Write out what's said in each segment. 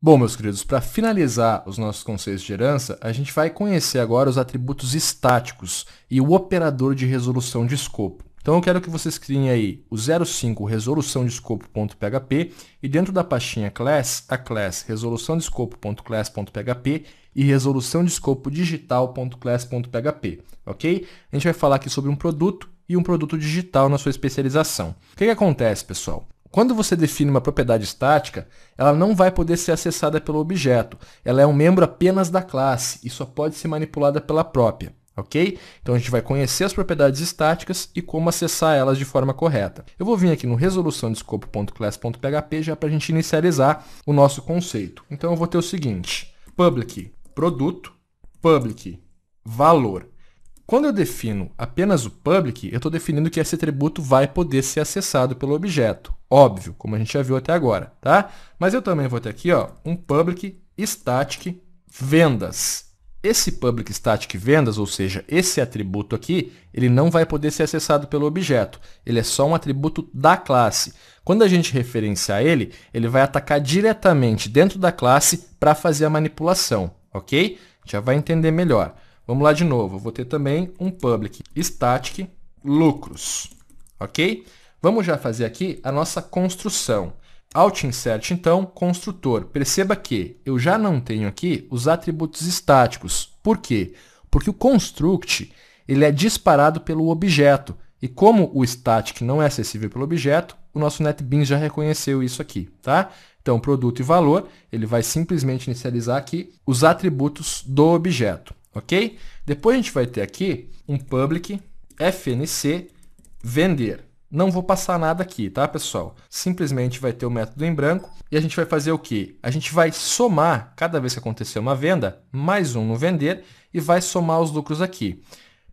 Bom, meus queridos, para finalizar os nossos conceitos de herança, a gente vai conhecer agora os atributos estáticos e o operador de resolução de escopo. Então eu quero que vocês criem aí o 05 resolução de escopo.php e dentro da pastinha class, a class resolução de escopo.class.php e resolução de escopo digital.class.php, ok? A gente vai falar aqui sobre um produto e um produto digital na sua especialização. O que, que acontece, pessoal? Quando você define uma propriedade estática, ela não vai poder ser acessada pelo objeto. Ela é um membro apenas da classe e só pode ser manipulada pela própria. Ok? Então a gente vai conhecer as propriedades estáticas e como acessar elas de forma correta. Eu vou vir aqui no resolução de escopo.class.php já para a gente inicializar o nosso conceito. Então eu vou ter o seguinte, public produto, public valor. Quando eu defino apenas o public, eu estou definindo que esse atributo vai poder ser acessado pelo objeto óbvio, como a gente já viu até agora, tá? Mas eu também vou ter aqui, ó, um public static vendas. Esse public static vendas, ou seja, esse atributo aqui, ele não vai poder ser acessado pelo objeto. Ele é só um atributo da classe. Quando a gente referenciar ele, ele vai atacar diretamente dentro da classe para fazer a manipulação, ok? Já vai entender melhor. Vamos lá de novo. Eu vou ter também um public static lucros, ok? Vamos já fazer aqui a nossa construção. Alt Insert, então, construtor. Perceba que eu já não tenho aqui os atributos estáticos. Por quê? Porque o construct ele é disparado pelo objeto. E como o static não é acessível pelo objeto, o nosso NetBeans já reconheceu isso aqui, tá? Então, produto e valor, ele vai simplesmente inicializar aqui os atributos do objeto, ok? Depois a gente vai ter aqui um public fnc vender. Não vou passar nada aqui, tá, pessoal? Simplesmente vai ter o método em branco e a gente vai fazer o quê? A gente vai somar, cada vez que acontecer uma venda, mais um no vender e vai somar os lucros aqui.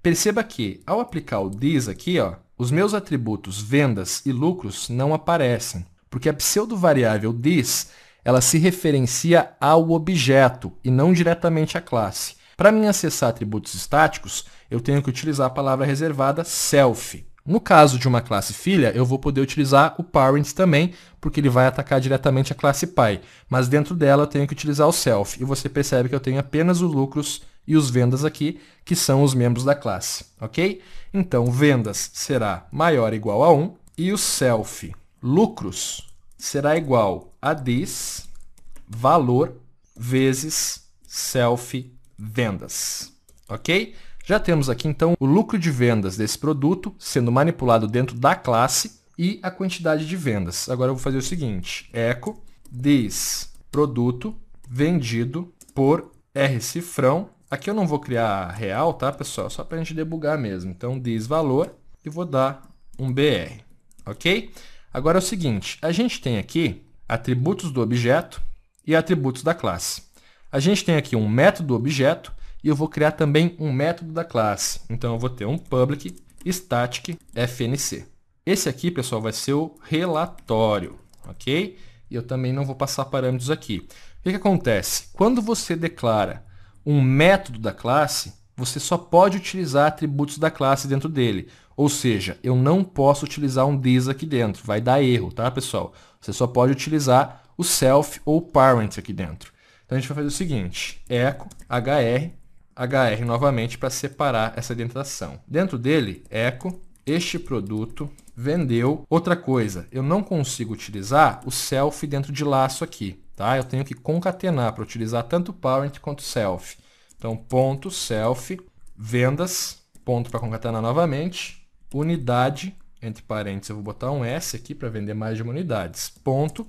Perceba que, ao aplicar o this aqui, ó, os meus atributos vendas e lucros não aparecem, porque a pseudo-variável this ela se referencia ao objeto e não diretamente à classe. Para mim acessar atributos estáticos, eu tenho que utilizar a palavra reservada self. No caso de uma classe filha, eu vou poder utilizar o parent também, porque ele vai atacar diretamente a classe pai. Mas dentro dela eu tenho que utilizar o self. E você percebe que eu tenho apenas os lucros e os vendas aqui, que são os membros da classe, ok? Então, vendas será maior ou igual a 1 e o self, lucros, será igual a this, valor, vezes self, vendas, ok? Já temos aqui então o lucro de vendas desse produto sendo manipulado dentro da classe e a quantidade de vendas. Agora eu vou fazer o seguinte, echo diz produto vendido por R cifrão. Aqui eu não vou criar real, tá, pessoal? Só para a gente debugar mesmo. Então diz valor e vou dar um BR, ok? Agora é o seguinte, a gente tem aqui atributos do objeto e atributos da classe. A gente tem aqui um método objeto e eu vou criar também um método da classe. Então eu vou ter um public static fnc. Esse aqui, pessoal, vai ser o relatório, ok? E eu também não vou passar parâmetros aqui. O que, que acontece? Quando você declara um método da classe, você só pode utilizar atributos da classe dentro dele. Ou seja, eu não posso utilizar um this aqui dentro, vai dar erro, tá pessoal? Você só pode utilizar o self ou parent aqui dentro. Então a gente vai fazer o seguinte, echo hr HR novamente para separar essa indentação. Dentro dele, eco, este produto vendeu. Outra coisa, eu não consigo utilizar o self dentro de laço aqui, tá? Eu tenho que concatenar para utilizar tanto parent quanto self. Então, ponto self, vendas, ponto para concatenar novamente, unidade, entre parênteses, eu vou botar um S aqui para vender mais de uma unidades, ponto,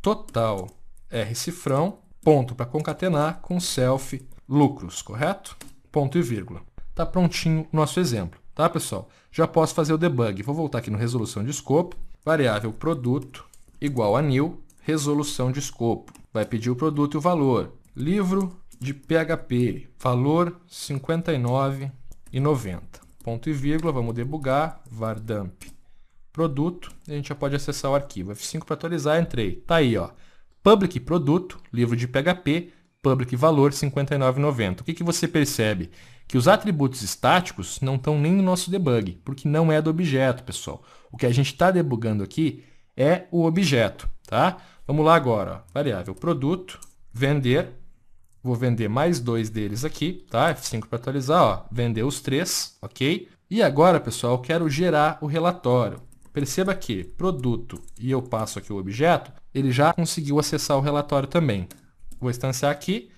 total, R cifrão, ponto para concatenar com self lucros, correto? Ponto e vírgula. Está prontinho o nosso exemplo, tá, pessoal? Já posso fazer o debug. Vou voltar aqui no resolução de escopo, variável produto igual a new, resolução de escopo. Vai pedir o produto e o valor. Livro de PHP, valor 59,90. Ponto e vírgula, vamos debugar, vardump produto, a gente já pode acessar o arquivo. F5 para atualizar, entrei. Tá aí, ó. Public produto, livro de PHP, public valor 59,90. O que, que você percebe? Que os atributos estáticos não estão nem no nosso debug, porque não é do objeto, pessoal. O que a gente está debugando aqui é o objeto, tá? Vamos lá agora, ó. variável produto, vender, vou vender mais dois deles aqui, tá? F5 para atualizar, ó, vender os três, ok? E agora, pessoal, eu quero gerar o relatório. Perceba que produto e eu passo aqui o objeto, ele já conseguiu acessar o relatório também. Vou instanciar aqui,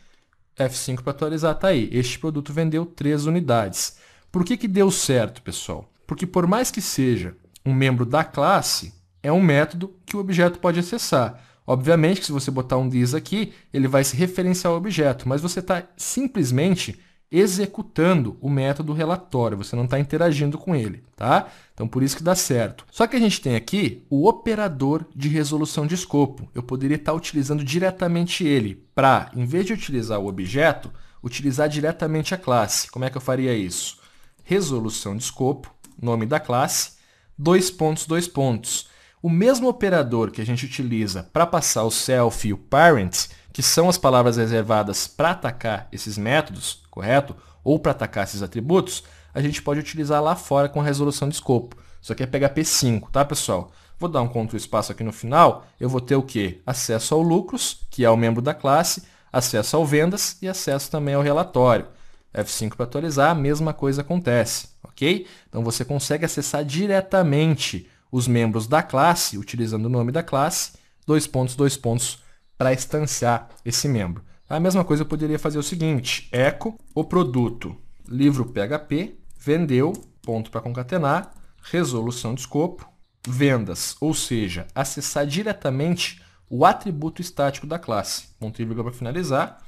F5 para atualizar, tá aí. Este produto vendeu 3 unidades. Por que, que deu certo, pessoal? Porque por mais que seja um membro da classe, é um método que o objeto pode acessar. Obviamente que se você botar um this aqui, ele vai se referenciar ao objeto, mas você está simplesmente executando o método relatório, você não está interagindo com ele, tá? Então por isso que dá certo. Só que a gente tem aqui o operador de resolução de escopo. Eu poderia estar tá utilizando diretamente ele para, em vez de utilizar o objeto, utilizar diretamente a classe. Como é que eu faria isso? Resolução de escopo, nome da classe, dois pontos, dois pontos. O mesmo operador que a gente utiliza para passar o self e o parent, que são as palavras reservadas para atacar esses métodos, correto? Ou para atacar esses atributos, a gente pode utilizar lá fora com a resolução de escopo. Isso aqui é PHP 5, tá, pessoal? Vou dar um contra espaço aqui no final, eu vou ter o quê? Acesso ao lucros, que é o membro da classe, acesso ao vendas e acesso também ao relatório. F5 para atualizar, a mesma coisa acontece, ok? Então você consegue acessar diretamente os membros da classe, utilizando o nome da classe, dois pontos, dois pontos, para instanciar esse membro. A mesma coisa eu poderia fazer o seguinte, eco o produto livro PHP, vendeu, ponto para concatenar, resolução de escopo, vendas, ou seja, acessar diretamente o atributo estático da classe. Ponto e vírgula para finalizar,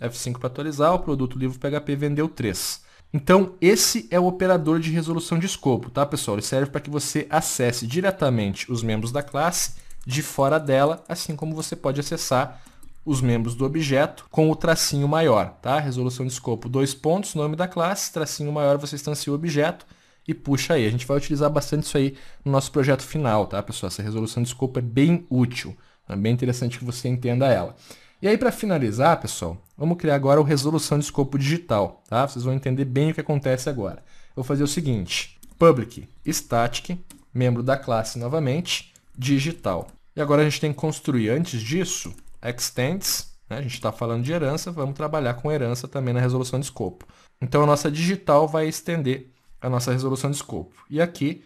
F5 para atualizar, o produto livro PHP vendeu 3. Então, esse é o operador de resolução de escopo, tá, pessoal? Ele serve para que você acesse diretamente os membros da classe de fora dela, assim como você pode acessar os membros do objeto com o tracinho maior, tá? Resolução de escopo, dois pontos, nome da classe, tracinho maior, você instancia o objeto e puxa aí. A gente vai utilizar bastante isso aí no nosso projeto final, tá, pessoal? Essa resolução de escopo é bem útil, é bem interessante que você entenda ela. E aí, para finalizar, pessoal, vamos criar agora o resolução de escopo digital, tá? Vocês vão entender bem o que acontece agora. Eu vou fazer o seguinte, public static, membro da classe novamente, digital. E agora a gente tem que construir, antes disso, extends, né? a gente está falando de herança, vamos trabalhar com herança também na resolução de escopo. Então a nossa digital vai estender a nossa resolução de escopo. E aqui,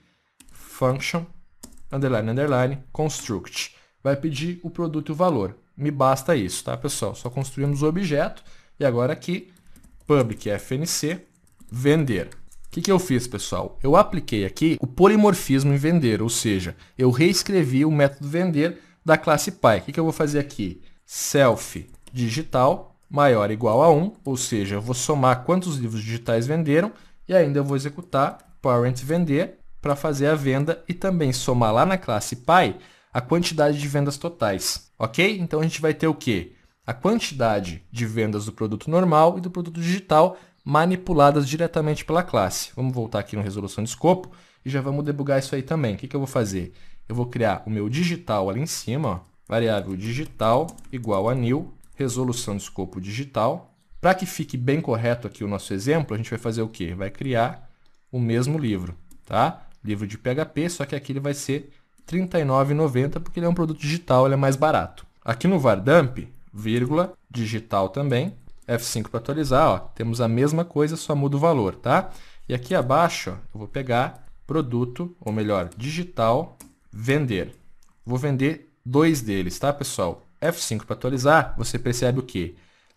function, underline, underline, construct, vai pedir o produto e o valor. Me basta isso, tá, pessoal? Só construímos o objeto e agora aqui, public fnc, vender. O que, que, eu fiz, pessoal? Eu apliquei aqui o polimorfismo em vender, ou seja, eu reescrevi o método vender da classe pai. O que, que eu vou fazer aqui? Self digital maior ou igual a 1, ou seja, eu vou somar quantos livros digitais venderam e ainda eu vou executar parent vender para fazer a venda e também somar lá na classe pai a quantidade de vendas totais, ok? Então a gente vai ter o quê? A quantidade de vendas do produto normal e do produto digital manipuladas diretamente pela classe. Vamos voltar aqui no resolução de escopo e já vamos debugar isso aí também. O que, que eu vou fazer? Eu vou criar o meu digital ali em cima, ó, variável digital igual a new, resolução de escopo digital. Para que fique bem correto aqui o nosso exemplo, a gente vai fazer o quê? Vai criar o mesmo livro, tá? Livro de PHP, só que aqui ele vai ser R$ 39,90 porque ele é um produto digital, ele é mais barato. Aqui no Vardamp, vírgula, digital também, F5 para atualizar, ó, temos a mesma coisa, só muda o valor, tá? E aqui abaixo, ó, eu vou pegar produto, ou melhor, digital, vender. Vou vender dois deles, tá, pessoal? F5 para atualizar, você percebe o que?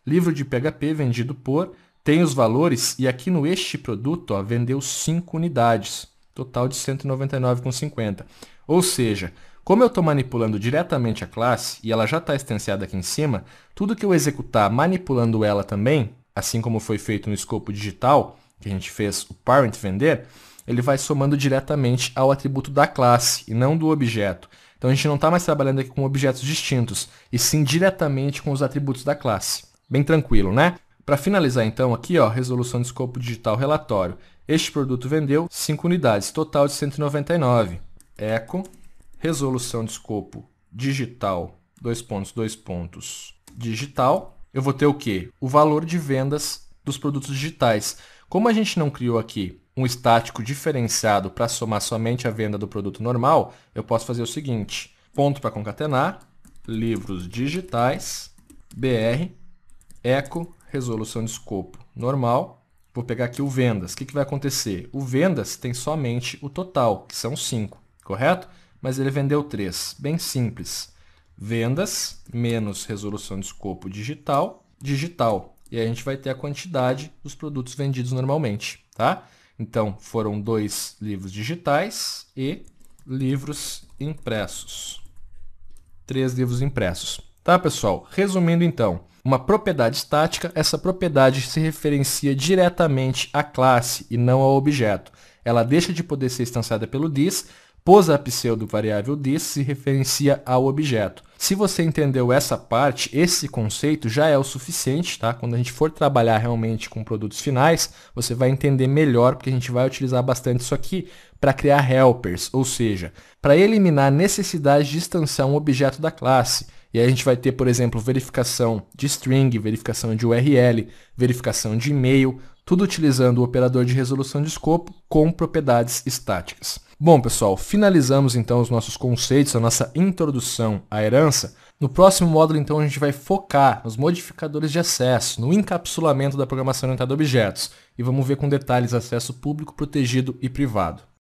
Livro de PHP vendido por, tem os valores, e aqui no este produto, ó, vendeu 5 unidades total de 199,50. Ou seja, como eu estou manipulando diretamente a classe e ela já está instanciada aqui em cima, tudo que eu executar manipulando ela também, assim como foi feito no escopo digital, que a gente fez o parent vender, ele vai somando diretamente ao atributo da classe e não do objeto. Então a gente não está mais trabalhando aqui com objetos distintos, e sim diretamente com os atributos da classe. Bem tranquilo, né? Para finalizar então aqui, ó, resolução de escopo digital relatório. Este produto vendeu 5 unidades, total de 199. Eco, resolução de escopo digital, dois pontos, dois pontos, digital. Eu vou ter o quê? O valor de vendas dos produtos digitais. Como a gente não criou aqui um estático diferenciado para somar somente a venda do produto normal, eu posso fazer o seguinte, ponto para concatenar, livros digitais, br, eco, resolução de escopo normal. Vou pegar aqui o vendas. O que, que vai acontecer? O vendas tem somente o total, que são 5, correto? Mas ele vendeu 3. Bem simples. Vendas menos resolução de escopo digital, digital. E aí a gente vai ter a quantidade dos produtos vendidos normalmente. Tá? Então, foram dois livros digitais e livros impressos. Três livros impressos. Tá, pessoal? Resumindo então, uma propriedade estática, essa propriedade se referencia diretamente à classe e não ao objeto. Ela deixa de poder ser instanciada pelo this, pois a pseudo variável this se referencia ao objeto. Se você entendeu essa parte, esse conceito já é o suficiente, tá? Quando a gente for trabalhar realmente com produtos finais, você vai entender melhor, porque a gente vai utilizar bastante isso aqui para criar helpers, ou seja, para eliminar a necessidade de instanciar um objeto da classe. E aí a gente vai ter, por exemplo, verificação de string, verificação de URL, verificação de e-mail, tudo utilizando o operador de resolução de escopo com propriedades estáticas. Bom, pessoal, finalizamos então os nossos conceitos, a nossa introdução à herança. No próximo módulo, então, a gente vai focar nos modificadores de acesso, no encapsulamento da programação orientada a objetos, e vamos ver com detalhes acesso público, protegido e privado.